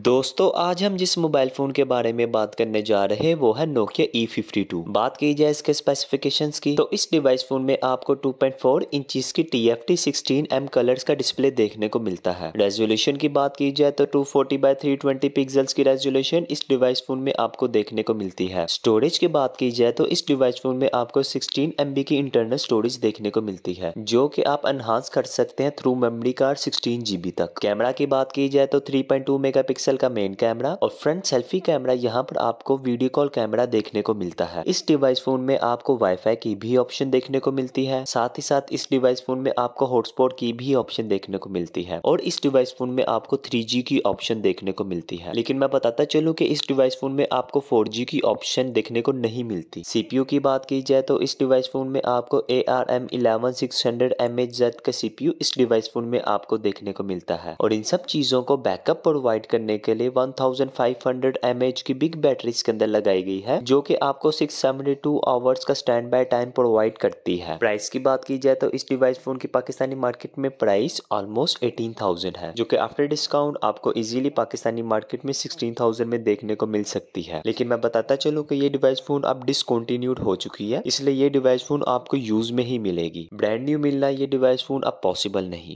दोस्तों आज हम जिस मोबाइल फ़ोन के बारे में बात करने जा रहे हैं वो है नोकिया ई टू बात की जाए इसके स्पेसिफिकेशंस की तो इस डिवाइस फ़ोन में आपको 2.4 पॉइंट इंचज की टी एफ टी कलर्स का डिस्प्ले देखने को मिलता है रेजोल्यूशन की बात की जाए तो 240 फोर्टी बाई थ्री ट्वेंटी की रेजोल्यूशन इस डिवाइस फ़ोन में आपको देखने को मिलती है स्टोरेज की बात की जाए तो इस डिवाइस फ़ोन में आपको सिक्सटीन एम बी की इंटरनल स्टोरेज देखने को मिलती है जो की आप एनहांस कर सकते हैं through memory card sixteen GB तक कैमरा की बात की जाए तो three point two mega megapixel का मेन कैमरा और फ्रंट सेल्फी कैमरा यहाँ पर आपको वीडियो कॉल कैमरा देखने को मिलता है इस डिवाइस फोन में आपको वाईफाई की भी ऑप्शन देखने को मिलती है साथ ही साथ इस डिवाइस फोन में आपको हॉटस्पॉट की भी ऑप्शन देखने को मिलती है और इस डिवाइस फोन में आपको थ्री की ऑप्शन देखने को मिलती है लेकिन मैं बताता चलूँ की इस डिवाइस फोन में आपको फोर की ऑप्शन देखने को नहीं मिलती सीपीयू की बात की जाए तो इस डिवाइस फोन में आपको A R M eleven six hundred M H Z का सीपीयू इस डिवाइस फोन में आपको देखने को मिलता है और इन सब चीजों को बैकअप प्रोवाइड करने करने के लिए 1500 थाउजेंड की बिग बैटरी इसके अंदर लगाई गई है जो कि आपको 672 सेवेंटी आवर्स का स्टैंड बाय टाइम प्रोवाइड करती है प्राइस की बात की जाए तो इस डिवाइस फोन की पाकिस्तानी मार्केट में प्राइस ऑलमोस्ट 18000 है जो कि आफ्टर डिस्काउंट आपको इजिली पाकिस्तानी मार्केट में सिक्सटीन में देखने को मिल सकती है लेकिन मैं बताता चलूँ की ये डिवाइस फोन अब डिसकंटिन्यूड हो चुकी है इसलिए ये डिवाइस फोन आपको यूज में ही मिलेगी ब्रांड न्यू मिलना ये डिवाइस फोन अब पॉसिबल नहीं